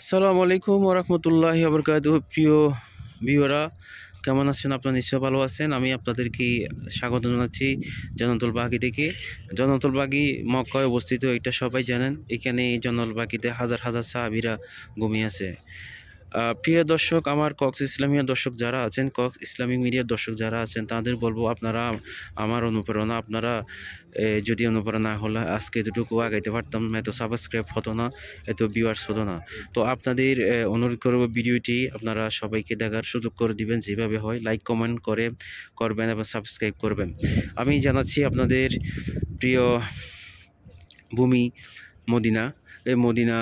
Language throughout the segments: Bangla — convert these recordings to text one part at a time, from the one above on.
আসসালামু আলাইকুম ওরহমতুল্লাহ আবরকাত প্রিয় ভিওরা কেমন আছেন আপনার নিশ্চয় ভালো আছেন আমি আপনাদেরকে স্বাগত জানাচ্ছি জনতল বাগি থেকে জনতল বাগি মক্কায় অবস্থিত এটা সবাই জানেন এখানে জনল বাগিতে হাজার হাজার সাহাবিরা ঘুমিয়ে আছে প্রিয় দর্শক আমার কক্স ইসলামিয়া দর্শক যারা আছেন কক্স ইসলামিক মিডিয়ার দর্শক যারা আছেন তাদের বলবো আপনারা আমার অনুপ্রেরণা আপনারা যদি অনুপ্রেরণা হলে আজকে এতটুকু আগাইতে পারতাম না এত সাবস্ক্রাইব হতো না এত ভিউয়ার্স হতো না তো আপনাদের অনুরোধ করব ভিডিওটি আপনারা সবাইকে দেখার সুযোগ করে দিবেন যেভাবে হয় লাইক কমেন্ট করে করবেন এবং সাবস্ক্রাইব করবেন আমি জানাচ্ছি আপনাদের প্রিয় ভূমি মদিনা এই মদিনা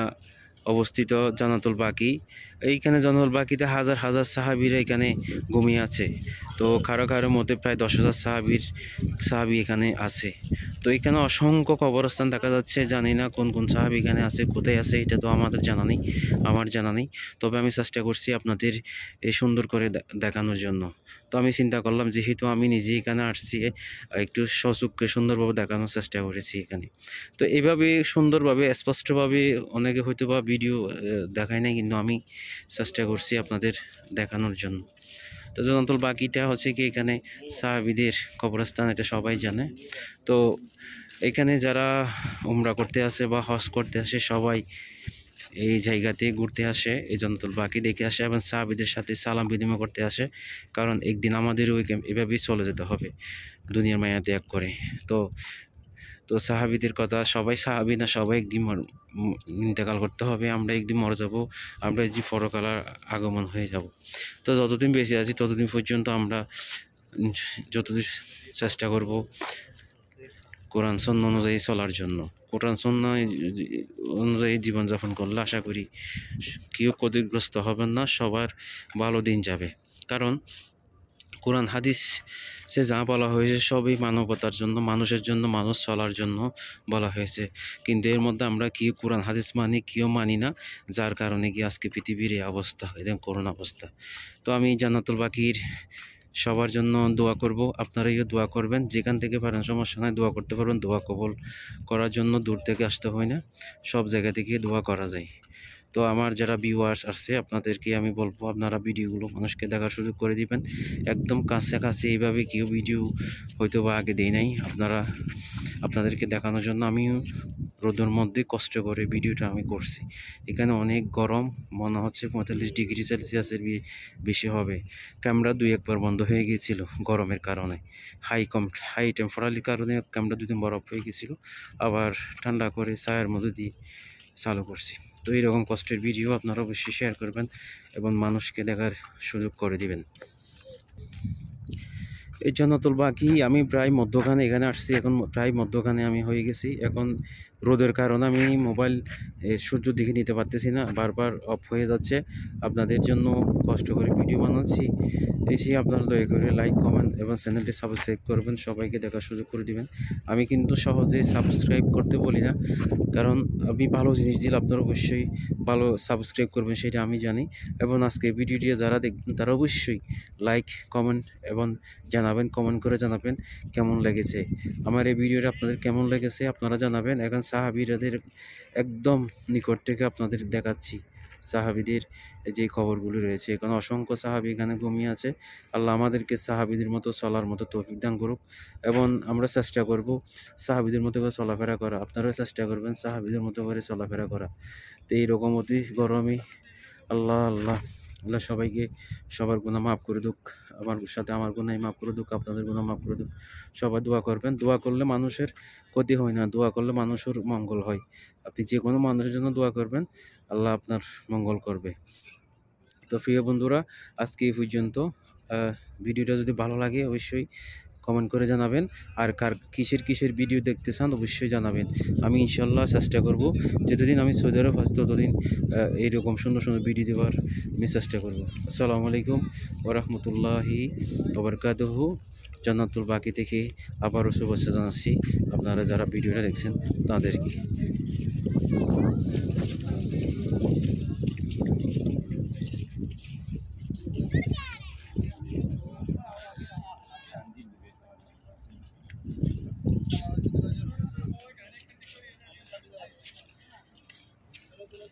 অবস্থিত জানাতুল বাকি এইখানে জনল বাকিতে হাজার হাজার সাহাবির এখানে ঘুমিয়ে আছে তো কারো কারো মতে প্রায় দশ হাজার সাহাবির সাহাবি এখানে আছে তো এখানে অসংখ্য কবরস্থান দেখা যাচ্ছে জানি না কোন কোন সাহাবি এখানে আছে কোথায় আছে এটা তো আমাদের জানা নেই আমার জানা নেই তবে আমি চেষ্টা করছি আপনাদের এই সুন্দর করে দেখানোর জন্য তো আমি চিন্তা করলাম যেহেতু আমি নিজে এখানে আসছি একটু সচুককে সুন্দরভাবে দেখানোর চেষ্টা করেছি এখানে তো এভাবে সুন্দরভাবে স্পষ্টভাবে অনেকে হয়তো বা ভিডিও দেখায় না কিন্তু আমি চেষ্টা করছি আপনাদের দেখানোর জন্য তো জোনান্তল বাকিটা হচ্ছে কি এখানে সাহাবিদের কবরস্থান এটা সবাই জানে তো এখানে যারা উমরা করতে আসে বা হজ করতে আসে সবাই এই জায়গাতে ঘুরতে আসে এই জনতুল বাকি দেখে আসে এবং সাহাবিদের সাথে সালাম বিনিময় করতে আসে কারণ একদিন আমাদের ওই এভাবেই চলে যেতে হবে দুনিয়ার মায়া ত্যাগ করে তো তো সাহাবিদের কথা সবাই সাহাবি না সবাই একদিন ইন্তেকাল করতে হবে আমরা একদিন মর যাব আমরা যে ফরকালার আগমন হয়ে যাব তো যতদিন বেঁচে আছি ততদিন পর্যন্ত আমরা যতদিন চেষ্টা করব কোরআন সন্ন্য অনুযায়ী চলার জন্য কোরআন সন্ন্য অনুযায়ী জীবনযাপন করলে আশা করি কেউ ক্ষতিগ্রস্ত হবেন না সবার ভালো দিন যাবে কারণ কোরআন হাদিস সে যা বলা হয়েছে সবই মানবতার জন্য মানুষের জন্য মানুষ চলার জন্য বলা হয়েছে কিন্তু এর মধ্যে আমরা কি কোরআন হাদিস মানি কেউ মানি না যার কারণে কি আজকে পৃথিবীর এই অবস্থা এদের করোনা অবস্থা তো আমি জান্নাতুল বাকির সবার জন্য দোয়া করব আপনারাইও দোয়া করবেন যেখান থেকে পারেন সমস্যা নয় দোয়া করতে পারবেন দোয়া কবল করার জন্য দূর থেকে আসতে হয় না সব জায়গা থেকে দোয়া করা যায় তো আমার যারা ভিউয়ার্স আছে আপনাদেরকে আমি বলবো আপনারা ভিডিওগুলো মানুষকে দেখার সুযোগ করে দিবেন একদম কাছাকাছি এইভাবে কেউ ভিডিও হয়তো বা আগে দেয় নাই আপনারা আপনাদেরকে দেখানোর জন্য আমিও রোদের মধ্যে কষ্ট করে ভিডিওটা আমি করছি এখানে অনেক গরম মনে হচ্ছে পঁয়তাল্লিশ ডিগ্রি সেলসিয়াসের বেশি হবে ক্যামেরা দুই একবার বন্ধ হয়ে গিয়েছিল গরমের কারণে হাই কম হাই টেম্পারালির কারণে ক্যামেরা দুদিন বরফ হয়ে গিয়েছিল আবার ঠান্ডা করে ছায়ের মধ্যে দিয়ে চালু করছি তো এইরকম কষ্টের ভিডিও আপনারা অবশ্যই শেয়ার করবেন এবং মানুষকে দেখার সুযোগ করে দিবেন এই জান্নাতুল বাকি আমি প্রায় মধ্যখানে এখানে আসছি এখন প্রায় মধ্যখানে আমি হয়ে গেছি এখন রোদের কারণে আমি মোবাইল সূর্য দিকে নিতে পারতেছি না বারবার অফ হয়ে যাচ্ছে আপনাদের জন্য কষ্ট করে ভিডিও বানাচ্ছি এসে আপনারা দয়া করে লাইক কমেন্ট এবং চ্যানেলটি সাবস্ক্রাইব করবেন সবাইকে দেখার সুযোগ করে দিবেন আমি কিন্তু সহজে সাবস্ক্রাইব করতে বলি না কারণ আমি ভালো জিনিস দিলে আপনারা অবশ্যই ভালো সাবস্ক্রাইব করবেন সেটা আমি জানি এবং আজকে ভিডিওটি যারা দেখবেন তারা অবশ্যই লাইক কমেন্ট এবং জানাবেন জানাবেন কমেন্ট করে জানাবেন কেমন লেগেছে আমার এই ভিডিওটা আপনাদের কেমন লেগেছে আপনারা জানাবেন এখন সাহাবিরাদের একদম নিকট থেকে আপনাদের দেখাচ্ছি সাহাবিদের যে খবরগুলি রয়েছে এখানে অসংখ্য সাহাবি এখানে ঘুমিয়ে আছে আল্লাহ আমাদেরকে সাহাবিদের মতো চলার মতো তৌফিক দান করুক এবং আমরা চেষ্টা করব সাহাবিদের মতো করে চলাফেরা করা আপনারাও চেষ্টা করবেন সাহাবিদের মতো করে চলাফেরা করা তো এইরকম অতি গরমই আল্লাহ আল্লাহ আল্লাহ সবাইকে সবার গুণা মাফ করে দুক আমার সাথে আমার গুণাই মাফ করে দুক আপনাদের গুণা মাফ করে দুক সবাই দোয়া করবেন দোয়া করলে মানুষের ক্ষতি হয় না দোয়া করলে মানুষের মঙ্গল হয় আপনি যে কোনো মানুষের জন্য দোয়া করবেন আল্লাহ আপনার মঙ্গল করবে তো প্রিয় বন্ধুরা আজকে এই পর্যন্ত ভিডিওটা যদি ভালো লাগে অবশ্যই কমেন্ট করে জানাবেন আর কার কিসের কিসের ভিডিও দেখতে চান অবশ্যই জানাবেন আমি ইনশাল্লাহ চেষ্টা করব যতদিন আমি সৌদি আরব আসি ততদিন এইরকম সুন্দর সুন্দর ভিডিও দেওয়ার আমি চেষ্টা করব আসসালামু আলাইকুম ওরহমতুল্লাহি ওবরকাতহ জন্নাতুল বাকি থেকে আবারও শুভেচ্ছা জানাচ্ছি আপনারা যারা ভিডিওটা দেখছেন তাদেরকে